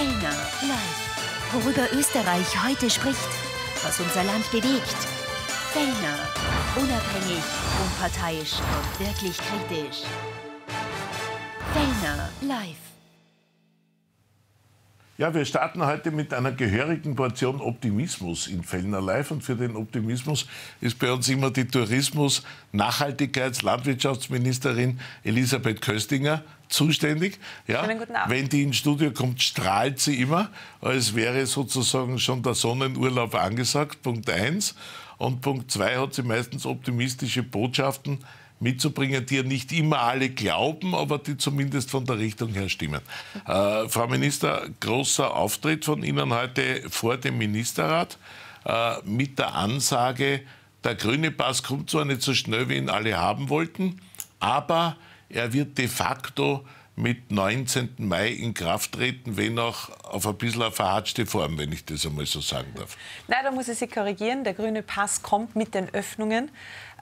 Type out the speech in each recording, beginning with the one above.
Arena live. Worüber Österreich heute spricht, was unser Land bewegt. Fellner, unabhängig, unparteiisch und wirklich kritisch. Fellner live. Ja, wir starten heute mit einer gehörigen Portion Optimismus in Fellner Live. Und für den Optimismus ist bei uns immer die Tourismus-, Nachhaltigkeits-, Landwirtschaftsministerin Elisabeth Köstinger zuständig. Ja? Wenn die ins Studio kommt, strahlt sie immer, als wäre sozusagen schon der Sonnenurlaub angesagt, Punkt 1. Und Punkt 2 hat sie meistens optimistische Botschaften mitzubringen, die ja nicht immer alle glauben, aber die zumindest von der Richtung her stimmen. Äh, Frau Minister, großer Auftritt von Ihnen heute vor dem Ministerrat äh, mit der Ansage, der grüne Pass kommt zwar nicht so schnell, wie ihn alle haben wollten, aber er wird de facto mit 19. Mai in Kraft treten, wenn auch auf ein bisschen eine verhatschte Form, wenn ich das einmal so sagen darf. Nein, da muss ich Sie korrigieren. Der grüne Pass kommt mit den Öffnungen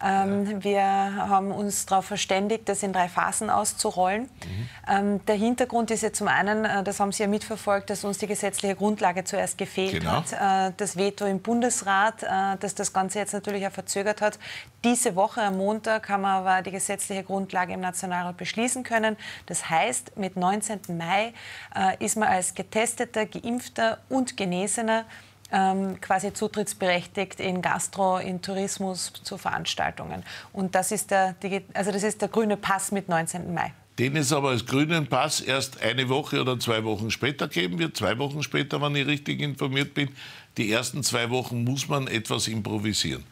ähm, wir haben uns darauf verständigt, das in drei Phasen auszurollen. Mhm. Ähm, der Hintergrund ist ja zum einen, äh, das haben Sie ja mitverfolgt, dass uns die gesetzliche Grundlage zuerst gefehlt genau. hat. Äh, das Veto im Bundesrat, äh, dass das Ganze jetzt natürlich auch verzögert hat. Diese Woche am Montag haben wir aber die gesetzliche Grundlage im Nationalrat beschließen können. Das heißt, mit 19. Mai äh, ist man als Getesteter, Geimpfter und Genesener ähm, quasi zutrittsberechtigt in Gastro, in Tourismus, zu Veranstaltungen. Und das ist der, also das ist der grüne Pass mit 19. Mai. Den es aber als grünen Pass erst eine Woche oder zwei Wochen später geben wird, zwei Wochen später, wenn ich richtig informiert bin. Die ersten zwei Wochen muss man etwas improvisieren.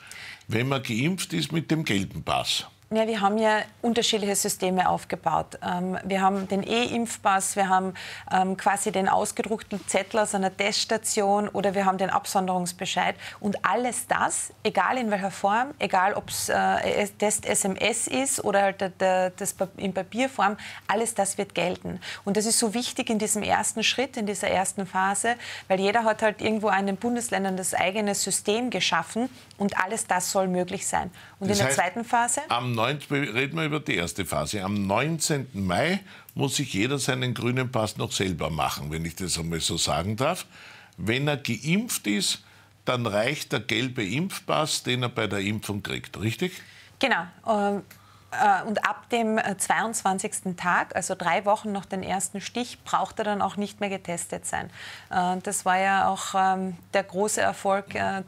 Wenn man geimpft ist mit dem gelben Pass, ja, wir haben ja unterschiedliche Systeme aufgebaut. Ähm, wir haben den E-Impfpass, wir haben ähm, quasi den ausgedruckten Zettel aus einer Teststation oder wir haben den Absonderungsbescheid. Und alles das, egal in welcher Form, egal ob äh, es Test-SMS ist oder halt das in Papierform, alles das wird gelten. Und das ist so wichtig in diesem ersten Schritt, in dieser ersten Phase, weil jeder hat halt irgendwo an den Bundesländern das eigene System geschaffen und alles das soll möglich sein. Und das in der heißt, zweiten Phase... Am 9, reden wir über die erste Phase. Am 19. Mai muss sich jeder seinen grünen Pass noch selber machen, wenn ich das einmal so sagen darf. Wenn er geimpft ist, dann reicht der gelbe Impfpass, den er bei der Impfung kriegt, richtig? Genau. Ähm äh, und ab dem 22. Äh, Tag, also drei Wochen nach dem ersten Stich, braucht er dann auch nicht mehr getestet sein. Äh, das war ja auch ähm, der große Erfolg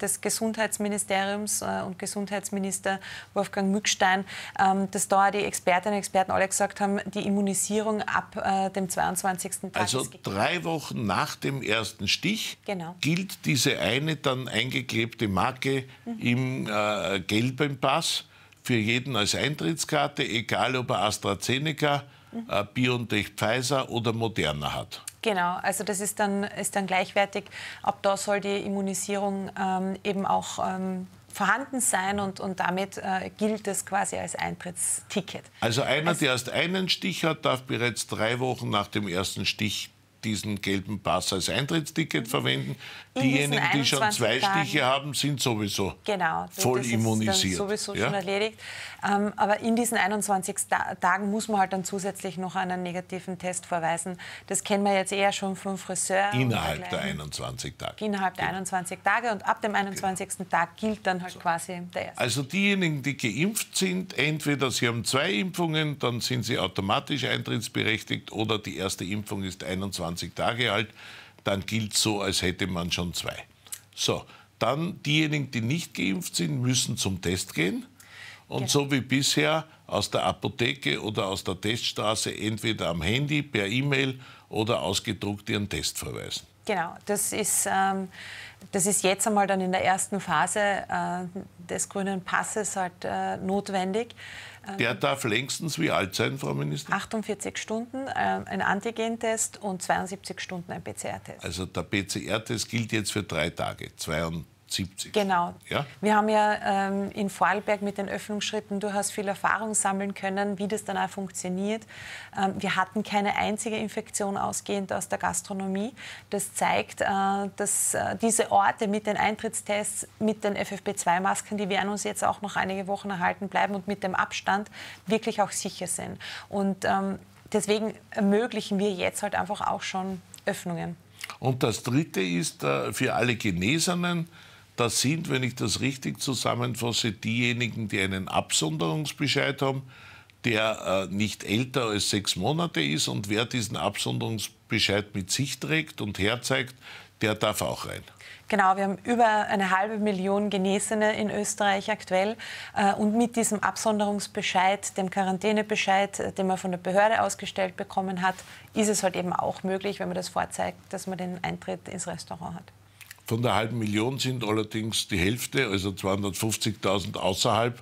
des Gesundheitsministeriums und Gesundheitsminister Wolfgang Mückstein, ähm, dass da die Expertinnen und Experten alle gesagt haben, die Immunisierung ab dem 22. Tag. Also drei Wochen nach dem ersten Stich genau. gilt diese eine dann eingeklebte Marke mhm. im äh, gelben Pass für jeden als Eintrittskarte, egal ob er AstraZeneca, mhm. BioNTech, Pfizer oder Moderna hat. Genau, also das ist dann, ist dann gleichwertig. Ab da soll die Immunisierung ähm, eben auch ähm, vorhanden sein und, und damit äh, gilt es quasi als Eintrittsticket. Also einer, also, der erst einen Stich hat, darf bereits drei Wochen nach dem ersten Stich diesen gelben Pass als Eintrittsticket verwenden. Diejenigen, die schon zwei Tagen. Stiche haben, sind sowieso genau, voll immunisiert. sowieso ja? schon erledigt. Ähm, aber in diesen 21 Ta Tagen muss man halt dann zusätzlich noch einen negativen Test vorweisen. Das kennen wir jetzt eher schon vom Friseur. Innerhalb der 21 Tage. Innerhalb genau. der 21 Tage und ab dem 21. Genau. Tag gilt dann halt so. quasi der erste. Also diejenigen, die geimpft sind, entweder sie haben zwei Impfungen, dann sind sie automatisch eintrittsberechtigt oder die erste Impfung ist 21 28 Tage alt, dann gilt so, als hätte man schon zwei. So, dann diejenigen, die nicht geimpft sind, müssen zum Test gehen und ja. Genau. so wie bisher aus der Apotheke oder aus der Teststraße entweder am Handy, per E-Mail oder ausgedruckt ihren Test verweisen. Genau, das ist. Ähm das ist jetzt einmal dann in der ersten Phase äh, des grünen Passes halt äh, notwendig. Ähm, der darf längstens wie alt sein, Frau Ministerin? 48 Stunden äh, ein Antigentest und 72 Stunden ein PCR-Test. Also der PCR-Test gilt jetzt für drei Tage, 72. 70. Genau. Ja? Wir haben ja ähm, in Vorarlberg mit den Öffnungsschritten durchaus viel Erfahrung sammeln können, wie das dann auch funktioniert. Ähm, wir hatten keine einzige Infektion ausgehend aus der Gastronomie. Das zeigt, äh, dass äh, diese Orte mit den Eintrittstests, mit den FFP2-Masken, die werden uns jetzt auch noch einige Wochen erhalten bleiben und mit dem Abstand wirklich auch sicher sind. Und ähm, deswegen ermöglichen wir jetzt halt einfach auch schon Öffnungen. Und das Dritte ist äh, für alle Genesenen, das sind, wenn ich das richtig zusammenfasse, diejenigen, die einen Absonderungsbescheid haben, der äh, nicht älter als sechs Monate ist und wer diesen Absonderungsbescheid mit sich trägt und herzeigt, der darf auch rein. Genau, wir haben über eine halbe Million Genesene in Österreich aktuell. Äh, und mit diesem Absonderungsbescheid, dem Quarantänebescheid, äh, den man von der Behörde ausgestellt bekommen hat, ist es halt eben auch möglich, wenn man das vorzeigt, dass man den Eintritt ins Restaurant hat. Von der halben Million sind allerdings die Hälfte, also 250.000 außerhalb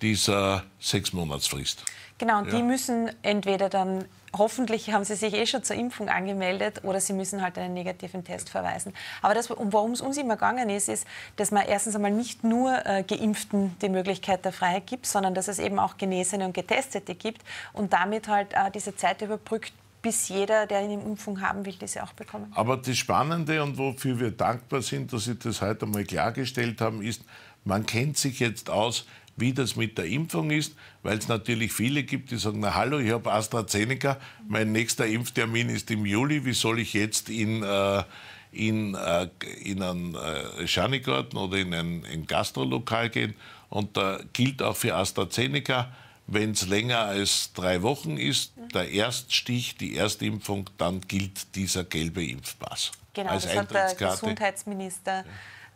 dieser Sechsmonatsfrist. Genau, und ja. die müssen entweder dann, hoffentlich haben sie sich eh schon zur Impfung angemeldet oder sie müssen halt einen negativen Test verweisen. Aber das, um worum es uns immer gegangen ist, ist, dass man erstens einmal nicht nur äh, Geimpften die Möglichkeit der Freiheit gibt, sondern dass es eben auch Genesene und Getestete gibt und damit halt äh, diese Zeit überbrückt bis jeder, der eine Impfung haben will, diese auch bekommen. Aber das Spannende und wofür wir dankbar sind, dass Sie das heute einmal klargestellt haben, ist, man kennt sich jetzt aus, wie das mit der Impfung ist, weil es natürlich viele gibt, die sagen, na hallo, ich habe AstraZeneca, mein nächster Impftermin ist im Juli, wie soll ich jetzt in, äh, in, äh, in einen äh, Schanigarten oder in ein, ein Gastrolokal gehen? Und da gilt auch für AstraZeneca, wenn es länger als drei Wochen ist, der Erststich, die Erstimpfung, dann gilt dieser gelbe Impfpass. Genau, als das hat der Gesundheitsminister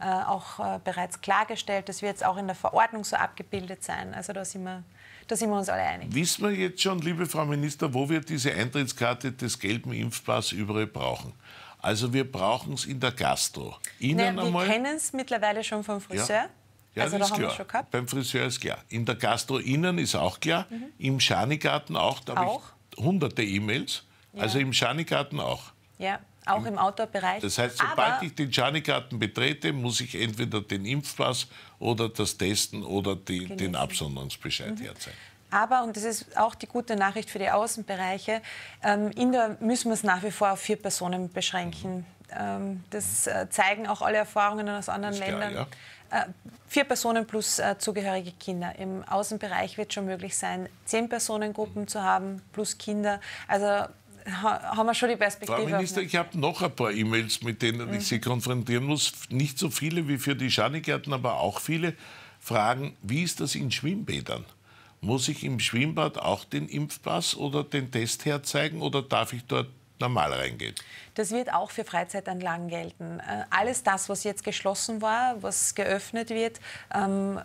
äh, auch äh, bereits klargestellt. Das wird jetzt auch in der Verordnung so abgebildet sein. Also da sind wir, da sind wir uns alle einig. Wissen wir jetzt schon, liebe Frau Minister, wo wir diese Eintrittskarte des gelben Impfpass überall brauchen? Also wir brauchen es in der Gastro. Ihnen naja, wir kennen es mittlerweile schon vom Friseur. Ja. Ja, also das ist klar. Beim Friseur ist klar. In der Gastro innen ist auch klar. Mhm. Im Schanigarten auch. Da habe ich hunderte E-Mails. Ja. Also im Schanigarten auch. Ja, auch im, im Outdoor-Bereich. Das heißt, sobald Aber ich den Schanigarten betrete, muss ich entweder den Impfpass oder das Testen oder die, den Absonderungsbescheid mhm. herzeigen. Aber, und das ist auch die gute Nachricht für die Außenbereiche, ähm, in müssen wir es nach wie vor auf vier Personen beschränken. Mhm. Ähm, das äh, zeigen auch alle Erfahrungen aus anderen Ländern. Klar, ja. Äh, vier Personen plus äh, zugehörige Kinder. Im Außenbereich wird schon möglich sein, zehn Personengruppen zu haben plus Kinder. Also haben wir schon die Perspektive. Frau Minister, ich habe noch ein paar E-Mails, mit denen mhm. ich Sie konfrontieren muss. Nicht so viele wie für die Schanigärten, aber auch viele fragen, wie ist das in Schwimmbädern? Muss ich im Schwimmbad auch den Impfpass oder den Test herzeigen oder darf ich dort normal reingeht. Das wird auch für Freizeitanlagen gelten. Äh, alles das, was jetzt geschlossen war, was geöffnet wird, ähm,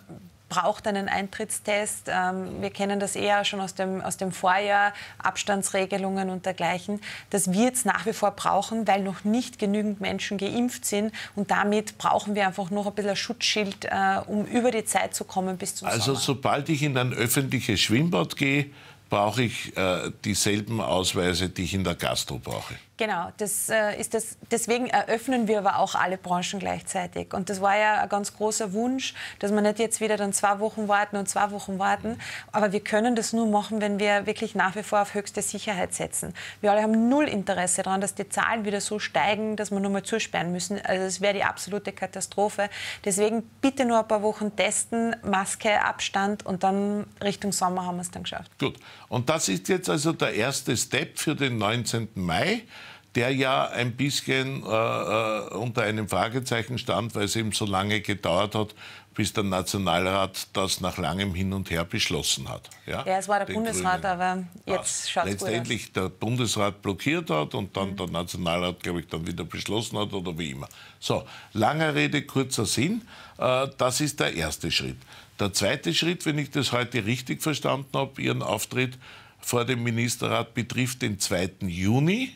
braucht einen Eintrittstest. Ähm, wir kennen das eher schon aus dem, aus dem Vorjahr, Abstandsregelungen und dergleichen. Das wird es nach wie vor brauchen, weil noch nicht genügend Menschen geimpft sind. Und damit brauchen wir einfach noch ein bisschen ein Schutzschild, äh, um über die Zeit zu kommen bis zum also, Sommer. Also sobald ich in ein öffentliches Schwimmbad gehe, brauche ich äh, dieselben Ausweise, die ich in der Gastro brauche. Genau, das äh, ist das. Deswegen eröffnen wir aber auch alle Branchen gleichzeitig. Und das war ja ein ganz großer Wunsch, dass wir nicht jetzt wieder dann zwei Wochen warten und zwei Wochen warten. Aber wir können das nur machen, wenn wir wirklich nach wie vor auf höchste Sicherheit setzen. Wir alle haben null Interesse daran, dass die Zahlen wieder so steigen, dass wir nochmal zusperren müssen. Also es wäre die absolute Katastrophe. Deswegen bitte nur ein paar Wochen testen, Maske, Abstand und dann Richtung Sommer haben wir es dann geschafft. Gut. Und das ist jetzt also der erste Step für den 19. Mai der ja ein bisschen äh, äh, unter einem Fragezeichen stand, weil es eben so lange gedauert hat, bis der Nationalrat das nach langem Hin und Her beschlossen hat. Ja, ja es war der Bundesrat, Grünen. aber jetzt ja, schaut Letztendlich der Bundesrat blockiert hat und dann mhm. der Nationalrat, glaube ich, dann wieder beschlossen hat oder wie immer. So, langer Rede, kurzer Sinn. Äh, das ist der erste Schritt. Der zweite Schritt, wenn ich das heute richtig verstanden habe, Ihren Auftritt vor dem Ministerrat betrifft den 2. Juni.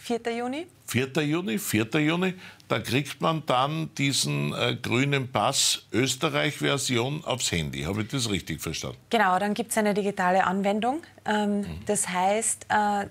4. Juni? 4. Juni, 4. Juni, da kriegt man dann diesen äh, grünen Pass Österreich-Version aufs Handy. Habe ich das richtig verstanden? Genau, dann gibt es eine digitale Anwendung. Ähm, mhm. Das heißt, äh,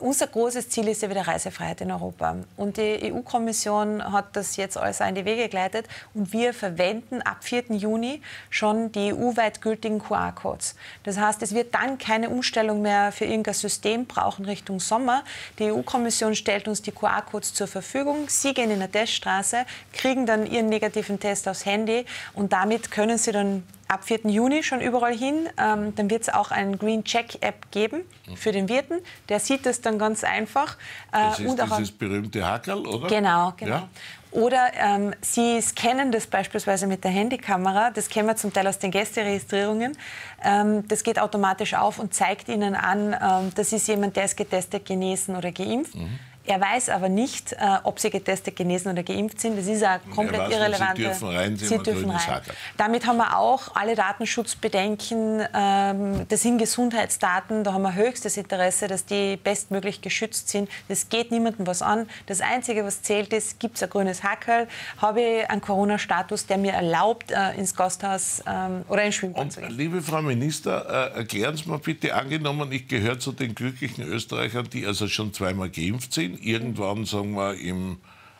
unser großes Ziel ist ja wieder Reisefreiheit in Europa. Und die EU-Kommission hat das jetzt alles in die Wege geleitet. Und wir verwenden ab 4. Juni schon die EU-weit gültigen QR-Codes. Das heißt, es wird dann keine Umstellung mehr für irgendein System brauchen Richtung Sommer. Die EU-Kommission stellt uns die QR-Codes zur Verfügung. Sie gehen in der Teststraße, kriegen dann ihren negativen Test aufs Handy und damit können sie dann ab 4. Juni schon überall hin. Ähm, dann wird es auch eine Green Check App geben für den Wirten. Der sieht das dann ganz einfach. Äh, das ist und dieses berühmte Hackerl, oder? Genau, genau. Ja? Oder ähm, Sie scannen das beispielsweise mit der Handykamera. Das kennen wir zum Teil aus den Gästeregistrierungen. Ähm, das geht automatisch auf und zeigt Ihnen an, ähm, das ist jemand, der ist getestet, genesen oder geimpft. Mhm. Er weiß aber nicht, äh, ob sie getestet, genesen oder geimpft sind. Das ist ja komplett irrelevant. Sie dürfen rein, sie, sie dürfen rein. Damit haben wir auch alle Datenschutzbedenken. Ähm, das sind Gesundheitsdaten, da haben wir höchstes Interesse, dass die bestmöglich geschützt sind. Das geht niemandem was an. Das Einzige, was zählt, ist, gibt es ein grünes Hackerl, habe ich einen Corona-Status, der mir erlaubt, äh, ins Gasthaus ähm, oder ins Schwimmbad Und, zu gehen. Liebe Frau Minister, äh, erklären Sie mir bitte, angenommen, ich gehöre zu den glücklichen Österreichern, die also schon zweimal geimpft sind irgendwann, sagen wir, im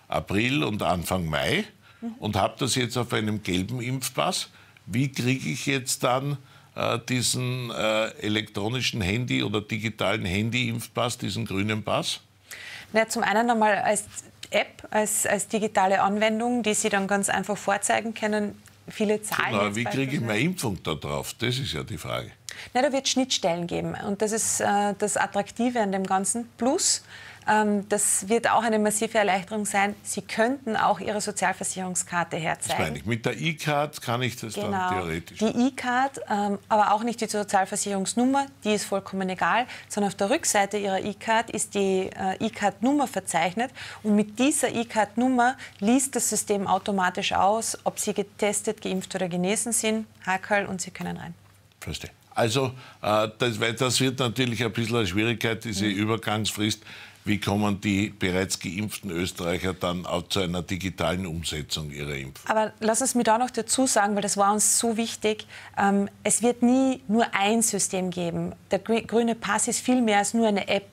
April und Anfang Mai mhm. und habe das jetzt auf einem gelben Impfpass. Wie kriege ich jetzt dann äh, diesen äh, elektronischen Handy oder digitalen Handy-Impfpass, diesen grünen Pass? Na, zum einen einmal als App, als, als digitale Anwendung, die Sie dann ganz einfach vorzeigen können, viele Zahlen. Genau, wie kriege ich meine Impfung da drauf? Das ist ja die Frage. Na, da wird es Schnittstellen geben und das ist äh, das Attraktive an dem Ganzen. Plus, ähm, das wird auch eine massive Erleichterung sein. Sie könnten auch Ihre Sozialversicherungskarte herzeigen. Das meine ich. Mit der E-Card kann ich das genau. dann theoretisch. Die E-Card, ähm, aber auch nicht die Sozialversicherungsnummer, die ist vollkommen egal, sondern auf der Rückseite Ihrer E-Card ist die äh, E-Card-Nummer verzeichnet und mit dieser E-Card-Nummer liest das System automatisch aus, ob Sie getestet, geimpft oder genesen sind. Hakel und Sie können rein. Verstehe. Also, äh, das, das, wird natürlich ein bisschen eine Schwierigkeit, diese mhm. Übergangsfrist wie kommen die bereits geimpften Österreicher dann auch zu einer digitalen Umsetzung ihrer Impfung? Aber lass uns mir da noch dazu sagen, weil das war uns so wichtig, ähm, es wird nie nur ein System geben. Der grüne Pass ist viel mehr als nur eine App.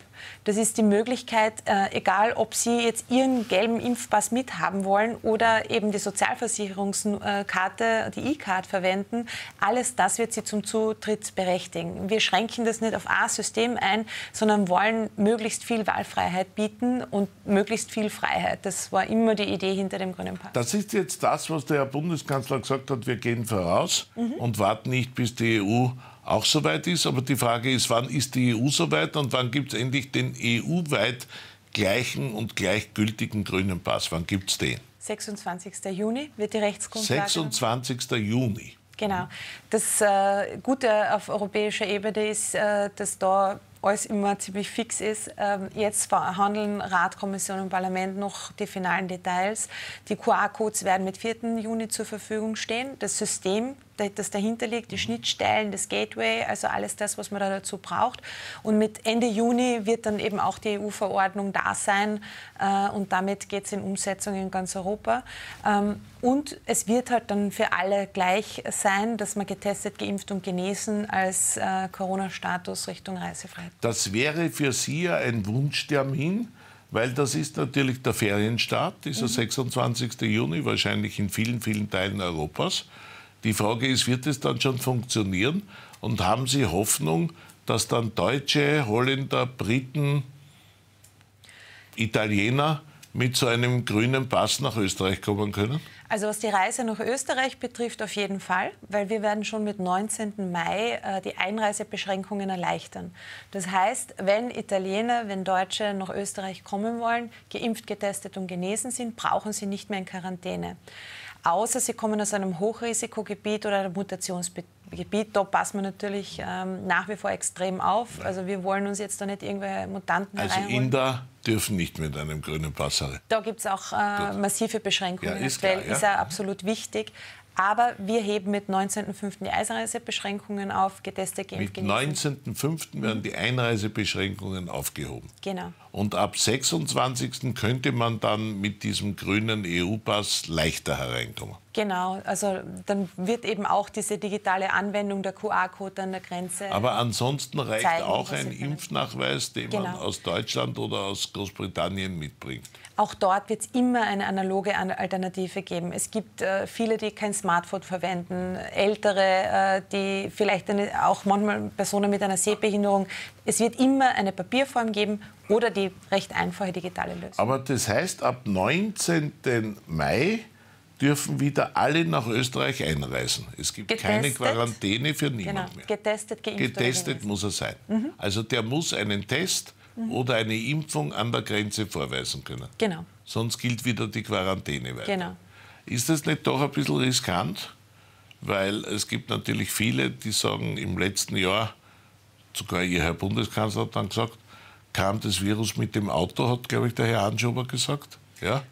Das ist die Möglichkeit, äh, egal ob Sie jetzt Ihren gelben Impfpass mithaben wollen oder eben die Sozialversicherungskarte, äh, die E-Card verwenden, alles das wird Sie zum Zutritt berechtigen. Wir schränken das nicht auf ein System ein, sondern wollen möglichst viel Wahlfreiheit bieten und möglichst viel Freiheit. Das war immer die Idee hinter dem Grünen Pass. Das ist jetzt das, was der Herr Bundeskanzler gesagt hat, wir gehen voraus mhm. und warten nicht, bis die EU auch so weit ist. Aber die Frage ist, wann ist die EU so weit und wann gibt es endlich den EU-weit gleichen und gleichgültigen grünen Pass? Wann gibt es den? 26. Juni wird die Rechtsgrundlage. 26. Juni. Genau. Das äh, Gute auf europäischer Ebene ist, äh, dass da alles immer ziemlich fix ist. Ähm, jetzt verhandeln Rat, Kommission und Parlament noch die finalen Details. Die QR-Codes werden mit 4. Juni zur Verfügung stehen. Das System das dahinter liegt, die Schnittstellen, das Gateway, also alles das, was man da dazu braucht. Und mit Ende Juni wird dann eben auch die EU-Verordnung da sein äh, und damit geht es in Umsetzung in ganz Europa. Ähm, und es wird halt dann für alle gleich sein, dass man getestet, geimpft und genesen als äh, Corona-Status Richtung Reisefreiheit. Das wäre für Sie ja ein Wunschtermin weil das ist natürlich der Ferienstart, dieser mhm. 26. Juni, wahrscheinlich in vielen, vielen Teilen Europas. Die Frage ist, wird es dann schon funktionieren? Und haben Sie Hoffnung, dass dann Deutsche, Holländer, Briten, Italiener mit so einem grünen Pass nach Österreich kommen können? Also was die Reise nach Österreich betrifft, auf jeden Fall, weil wir werden schon mit 19. Mai äh, die Einreisebeschränkungen erleichtern. Das heißt, wenn Italiener, wenn Deutsche nach Österreich kommen wollen, geimpft, getestet und genesen sind, brauchen sie nicht mehr in Quarantäne außer sie kommen aus einem Hochrisikogebiet oder einem Mutationsgebiet. Da passen wir natürlich ähm, nach wie vor extrem auf. Also wir wollen uns jetzt da nicht irgendwelche Mutanten Also Inder dürfen nicht mit einem grünen Pass. Da gibt es auch äh, massive Beschränkungen. Ja, ist, klar, ja. ist ja absolut wichtig. Aber wir heben mit 19.05. die Einreisebeschränkungen auf, getestet, geimpft, Mit 19.05. werden die Einreisebeschränkungen aufgehoben. Genau. Und ab 26. könnte man dann mit diesem grünen EU-Pass leichter hereinkommen. Genau, also dann wird eben auch diese digitale Anwendung der QR-Code an der Grenze. Aber ansonsten reicht zeigen, auch ein Impfnachweis, den genau. man aus Deutschland oder aus Großbritannien mitbringt. Auch dort wird es immer eine analoge Alternative geben. Es gibt äh, viele, die kein Smartphone verwenden, ältere, äh, die vielleicht eine, auch manchmal Personen mit einer Sehbehinderung. Es wird immer eine Papierform geben oder die recht einfache digitale Lösung. Aber das heißt, ab 19. Mai dürfen wieder alle nach Österreich einreisen. Es gibt getestet, keine Quarantäne für niemanden genau, mehr. Getestet, geimpft. Getestet muss er sein. Mhm. Also der muss einen Test Mhm. oder eine Impfung an der Grenze vorweisen können. Genau. Sonst gilt wieder die Quarantäne weiter. Genau. Ist das nicht doch ein bisschen riskant? Weil es gibt natürlich viele, die sagen, im letzten Jahr, sogar ihr Herr Bundeskanzler hat dann gesagt, kam das Virus mit dem Auto, hat, glaube ich, der Herr Anschober gesagt. Ja?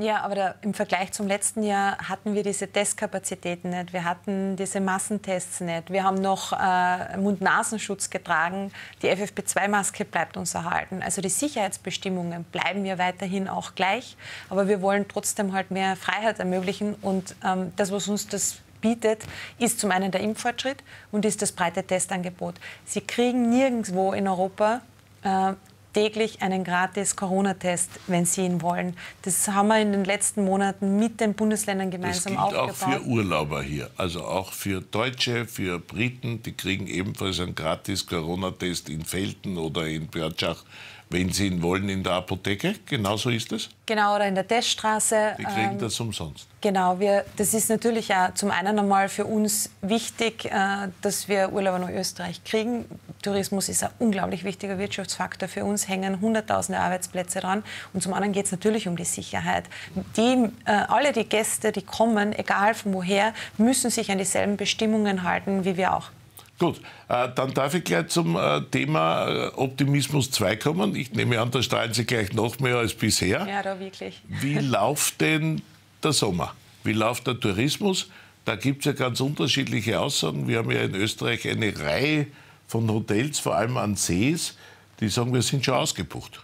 Ja, aber da, im Vergleich zum letzten Jahr hatten wir diese Testkapazitäten nicht, wir hatten diese Massentests nicht, wir haben noch äh, Mund-Nasenschutz getragen, die FFP2-Maske bleibt uns erhalten. Also die Sicherheitsbestimmungen bleiben ja weiterhin auch gleich, aber wir wollen trotzdem halt mehr Freiheit ermöglichen und ähm, das, was uns das bietet, ist zum einen der Impffortschritt und ist das breite Testangebot. Sie kriegen nirgendwo in Europa äh, täglich einen gratis Corona-Test, wenn Sie ihn wollen. Das haben wir in den letzten Monaten mit den Bundesländern gemeinsam aufgebaut. das gilt aufgebaut. auch für Urlauber hier, also auch für Deutsche, für Briten, die kriegen ebenfalls einen gratis Corona-Test in Felten oder in Börtschach wenn Sie ihn wollen, in der Apotheke. Genau so ist es. Genau, oder in der Teststraße. Die kriegen ähm, das umsonst. Genau, wir, das ist natürlich auch zum einen einmal für uns wichtig, äh, dass wir Urlauber nach Österreich kriegen. Tourismus ist ein unglaublich wichtiger Wirtschaftsfaktor für uns, hängen hunderttausende Arbeitsplätze dran. Und zum anderen geht es natürlich um die Sicherheit. Die, äh, alle die Gäste, die kommen, egal von woher, müssen sich an dieselben Bestimmungen halten, wie wir auch. Gut, äh, dann darf ich gleich zum äh, Thema äh, Optimismus 2 kommen. Ich nehme an, da strahlen Sie gleich noch mehr als bisher. Ja, da wirklich. Wie läuft denn der Sommer? Wie läuft der Tourismus? Da gibt es ja ganz unterschiedliche Aussagen. Wir haben ja in Österreich eine Reihe von Hotels, vor allem an Sees, die sagen, wir sind schon ausgebucht.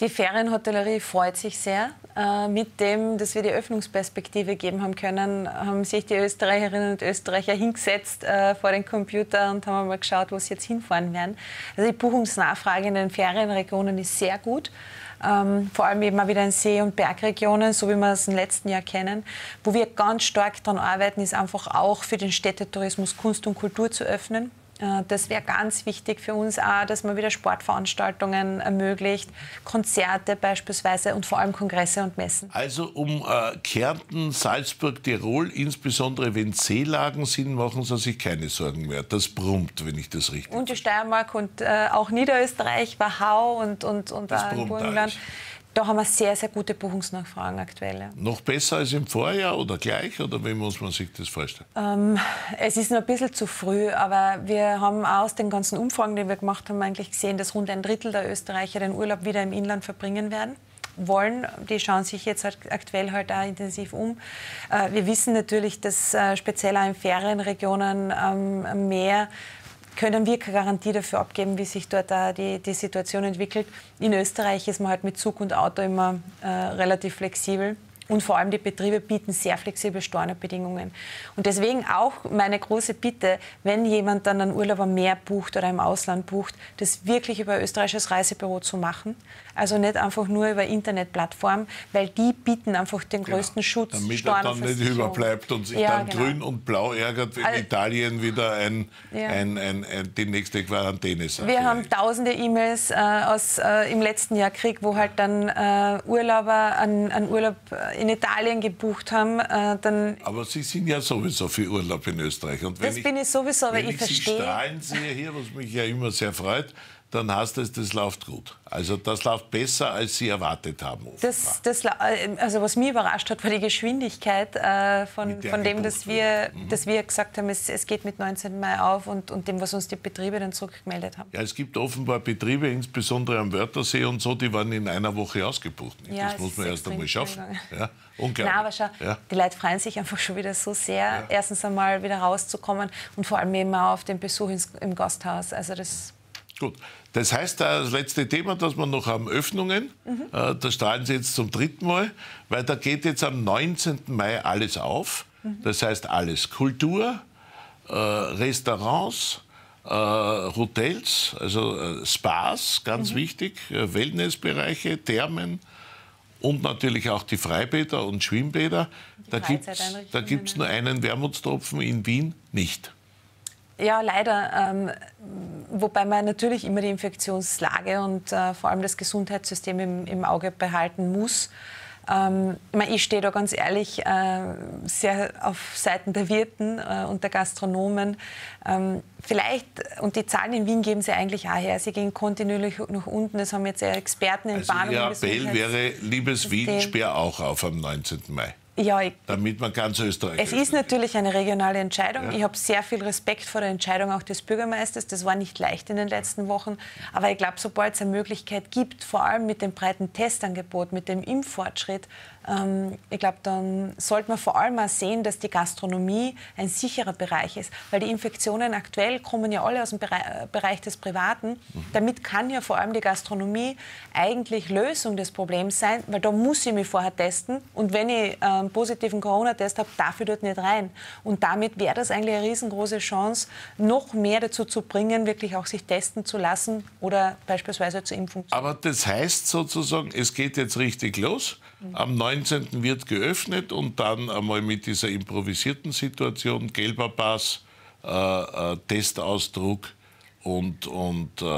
Die Ferienhotellerie freut sich sehr. Äh, mit dem, dass wir die Öffnungsperspektive geben haben können, haben sich die Österreicherinnen und Österreicher hingesetzt äh, vor den Computer und haben mal geschaut, wo sie jetzt hinfahren werden. Also die Buchungsnachfrage in den Ferienregionen ist sehr gut. Ähm, vor allem eben auch wieder in See- und Bergregionen, so wie wir es im letzten Jahr kennen. Wo wir ganz stark daran arbeiten, ist einfach auch für den Städtetourismus Kunst und Kultur zu öffnen. Äh, das wäre ganz wichtig für uns auch, dass man wieder Sportveranstaltungen ermöglicht, Konzerte beispielsweise und vor allem Kongresse und Messen. Also um äh, Kärnten, Salzburg, Tirol, insbesondere wenn Seelagen sind, machen Sie sich keine Sorgen mehr. Das brummt, wenn ich das richtig Und die Steiermark und äh, auch Niederösterreich, Wachau und, und, und das Burgenland da haben wir sehr, sehr gute Buchungsnachfragen aktuell. Ja. Noch besser als im Vorjahr oder gleich? Oder wie muss man sich das vorstellen? Ähm, es ist noch ein bisschen zu früh, aber wir haben auch aus den ganzen Umfragen, die wir gemacht haben, eigentlich gesehen, dass rund ein Drittel der Österreicher den Urlaub wieder im Inland verbringen werden wollen. Die schauen sich jetzt halt aktuell halt auch intensiv um. Äh, wir wissen natürlich, dass äh, speziell auch in Ferienregionen ähm, mehr können wir keine Garantie dafür abgeben, wie sich dort da die, die Situation entwickelt. In Österreich ist man halt mit Zug und Auto immer äh, relativ flexibel. Und vor allem die Betriebe bieten sehr flexible Stornobedingungen. Und deswegen auch meine große Bitte, wenn jemand dann einen Urlauber mehr bucht oder im Ausland bucht, das wirklich über österreichisches Reisebüro zu machen. Also nicht einfach nur über Internetplattformen, weil die bieten einfach den genau. größten ja, Schutz. Damit er dann nicht überbleibt und sich ja, dann genau. grün und blau ärgert, wenn also, Italien wieder ein, ja. ein, ein, die nächste Quarantäne ist. Wir haben tausende E-Mails äh, aus äh, im letzten Jahr Krieg, wo halt dann äh, Urlauber einen Urlaub äh, in Italien gebucht haben. Äh, dann aber Sie sind ja sowieso für Urlaub in Österreich. Und wenn das ich, bin ich sowieso, aber ich, ich verstehe. Sie strahlen sehe hier, was mich ja immer sehr freut, dann heißt es, das, läuft gut. Also das läuft besser, als Sie erwartet haben. Das, das, äh, also was mich überrascht hat, war die Geschwindigkeit äh, von, von dem, dass wir, mhm. dass wir gesagt haben, es, es, geht mit 19 Mai auf und, und dem, was uns die Betriebe dann zurückgemeldet haben. Ja, es gibt offenbar Betriebe, insbesondere am Wörthersee und so, die waren in einer Woche ausgebucht. Ja, das muss man erst einmal schaffen. Ja, unglaublich. Nein, aber schau, ja. die Leute freuen sich einfach schon wieder so sehr, ja. erstens einmal wieder rauszukommen und vor allem eben auch auf den Besuch ins, im Gasthaus. Also das Gut. Das heißt, das letzte Thema, das wir noch haben, Öffnungen, mhm. Äh, da strahlen Sie jetzt zum dritten Mal, weil da geht jetzt am 19. Mai alles auf. Mhm. Das heißt alles. Kultur, äh, Restaurants, äh, Hotels, also Spas, ganz mhm. wichtig, Wellnessbereiche, Thermen und natürlich auch die Freibäder und Schwimmbäder. Die da gibt es nur ne? einen Wermutstropfen in Wien nicht. Ja, leider. Ähm, wobei man natürlich immer die Infektionslage und äh, vor allem das Gesundheitssystem im, im Auge behalten muss. Ähm, ich stehe da ganz ehrlich äh, sehr auf Seiten der Wirten äh, und der Gastronomen. Ähm, vielleicht, und die Zahlen in Wien geben sie eigentlich auch her, sie gehen kontinuierlich nach unten. Das haben jetzt ja Experten also im also Bahn. Ihr Appell wäre, liebes Wien, sperr auch auf am 19. Mai. Ja, ich, damit man ganz Österreich. Es ist natürlich eine regionale Entscheidung. Ja. Ich habe sehr viel Respekt vor der Entscheidung auch des Bürgermeisters. Das war nicht leicht in den letzten Wochen. Aber ich glaube, sobald es eine Möglichkeit gibt, vor allem mit dem breiten Testangebot, mit dem Impffortschritt, ähm, ich glaube, dann sollte man vor allem mal sehen, dass die Gastronomie ein sicherer Bereich ist, weil die Infektionen aktuell kommen ja alle aus dem äh, Bereich des Privaten. Mhm. Damit kann ja vor allem die Gastronomie eigentlich Lösung des Problems sein, weil da muss ich mich vorher testen und wenn ich einen ähm, positiven Corona-Test habe, darf ich dort nicht rein. Und damit wäre das eigentlich eine riesengroße Chance, noch mehr dazu zu bringen, wirklich auch sich testen zu lassen oder beispielsweise zur Impfung zu Aber das heißt sozusagen, es geht jetzt richtig los. Mhm. Am 9. 19. wird geöffnet und dann einmal mit dieser improvisierten Situation, gelber Pass, äh, äh Testausdruck und, und äh, äh,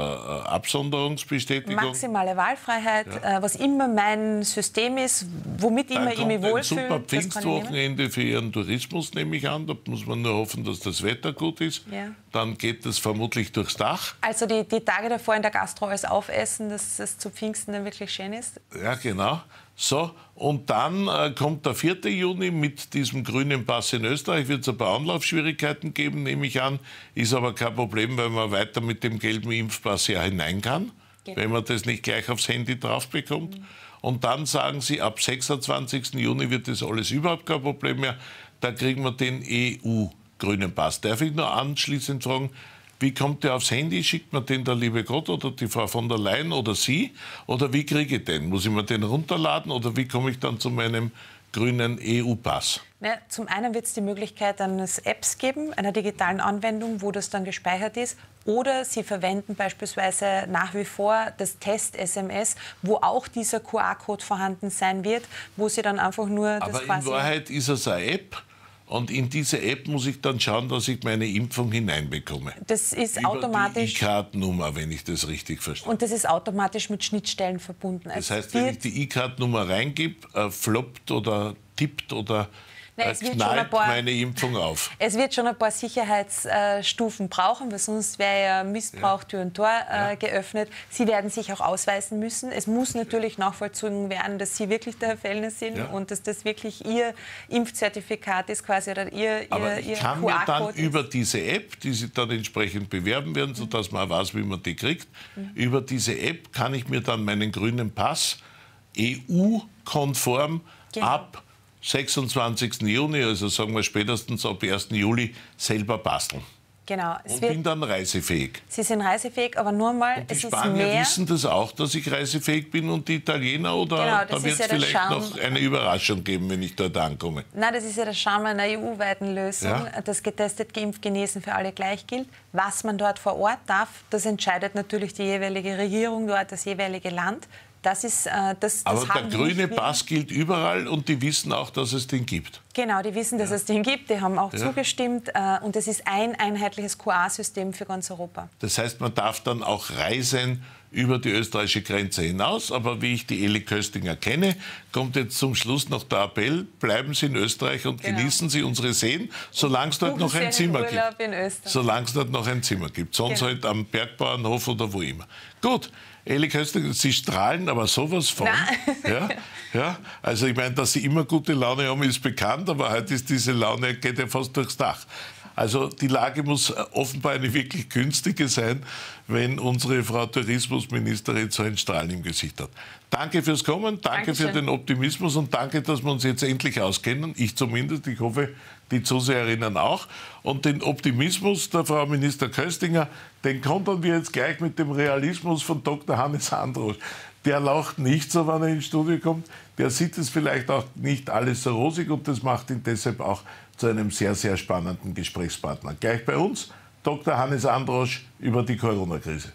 Absonderungsbestätigung. Maximale Wahlfreiheit, ja. äh, was immer mein System ist, womit dann immer ich mich wohlfühle. Ein super Pfingstwochenende für Ihren Tourismus, nehme ich an. Da muss man nur hoffen, dass das Wetter gut ist. Ja. Dann geht das vermutlich durchs Dach. Also die, die Tage davor in der Gastro alles aufessen, dass es zu Pfingsten dann wirklich schön ist. Ja, genau. So, und dann äh, kommt der 4. Juni mit diesem grünen Pass in Österreich. Wird es ein paar Anlaufschwierigkeiten geben, nehme ich an. Ist aber kein Problem, weil man weiter mit dem gelben Impfpass ja hinein kann, genau. wenn man das nicht gleich aufs Handy drauf bekommt. Mhm. Und dann sagen sie, ab 26. Juni wird das alles überhaupt kein Problem mehr. Da kriegen wir den EU-Grünen Pass. Darf ich nur anschließend fragen, wie kommt der aufs Handy? Schickt man den der liebe Gott oder die Frau von der Leyen oder Sie? Oder wie kriege ich den? Muss ich mir den runterladen oder wie komme ich dann zu meinem grünen EU-Pass? Ja, zum einen wird es die Möglichkeit eines Apps geben, einer digitalen Anwendung, wo das dann gespeichert ist. Oder Sie verwenden beispielsweise nach wie vor das Test-SMS, wo auch dieser QR-Code vorhanden sein wird, wo Sie dann einfach nur Aber das Aber in Wahrheit ist es eine App, und in diese App muss ich dann schauen, dass ich meine Impfung hineinbekomme. Das ist Über automatisch. Die E-Card-Nummer, wenn ich das richtig verstehe. Und das ist automatisch mit Schnittstellen verbunden. das heißt, wenn ich die E-Card-Nummer reingebe, äh, floppt oder tippt oder na, es wird schon ein paar, meine Impfung auf. Es wird schon ein paar Sicherheitsstufen brauchen, weil sonst wäre ja Missbrauch ja. Tür und Tor äh, ja. geöffnet. Sie werden sich auch ausweisen müssen. Es muss natürlich nachvollzogen werden, dass Sie wirklich der Herr Fellner sind ja. und dass das wirklich Ihr Impfzertifikat ist quasi oder Ihr Aber ich kann mir dann ist. über diese App, die Sie dann entsprechend bewerben werden, sodass mhm. man weiß, wie man die kriegt, mhm. über diese App kann ich mir dann meinen grünen Pass EU-konform genau. ab 26. Juni, also sagen wir spätestens ab 1. Juli, selber basteln. Genau. und bin dann reisefähig. Sie sind reisefähig, aber nur mal, und die es Spanier mehr... wissen das auch, dass ich reisefähig bin und die Italiener oder genau, da wird es ja vielleicht Charme... noch eine Überraschung geben, wenn ich dort ankomme. Nein, das ist ja der Charme einer EU-weiten Lösung, ja? dass getestet, geimpft, genesen für alle gleich gilt. Was man dort vor Ort darf, das entscheidet natürlich die jeweilige Regierung dort, das jeweilige Land. Das ist, äh, das, Aber das der grüne Pass gilt überall und die wissen auch, dass es den gibt. Genau, die wissen, dass ja. es den gibt, die haben auch ja. zugestimmt äh, und es ist ein einheitliches qr system für ganz Europa. Das heißt, man darf dann auch reisen über die österreichische Grenze hinaus. Aber wie ich die Eli Köstinger kenne, kommt jetzt zum Schluss noch der Appell, bleiben Sie in Österreich und genau. genießen Sie unsere Seen, solange es dort noch ein Zimmer Urlaub gibt. Solange es dort noch ein Zimmer gibt. Sonst genau. halt am Bergbauernhof oder wo immer. Gut. Eli Köstinger, Sie strahlen aber sowas von. Ja, ja, also ich meine, dass Sie immer gute Laune haben, ist bekannt, aber heute ist diese Laune, geht ja fast durchs Dach. Also die Lage muss äh, offenbar eine wirklich günstige sein, wenn unsere Frau Tourismusministerin so ein Strahlen im Gesicht hat. Danke fürs Kommen, danke Dankeschön. für den Optimismus und danke, dass wir uns jetzt endlich auskennen. Ich zumindest, ich hoffe, die Zuseherinnen auch. Und den Optimismus der Frau Minister Köstinger, den kontern wir jetzt gleich mit dem Realismus von Dr. Hannes Androsch. Der laucht nicht so, wenn er ins Studio kommt. Der sieht es vielleicht auch nicht alles so rosig und das macht ihn deshalb auch zu einem sehr, sehr spannenden Gesprächspartner. Gleich bei uns Dr. Hannes Androsch über die Corona-Krise.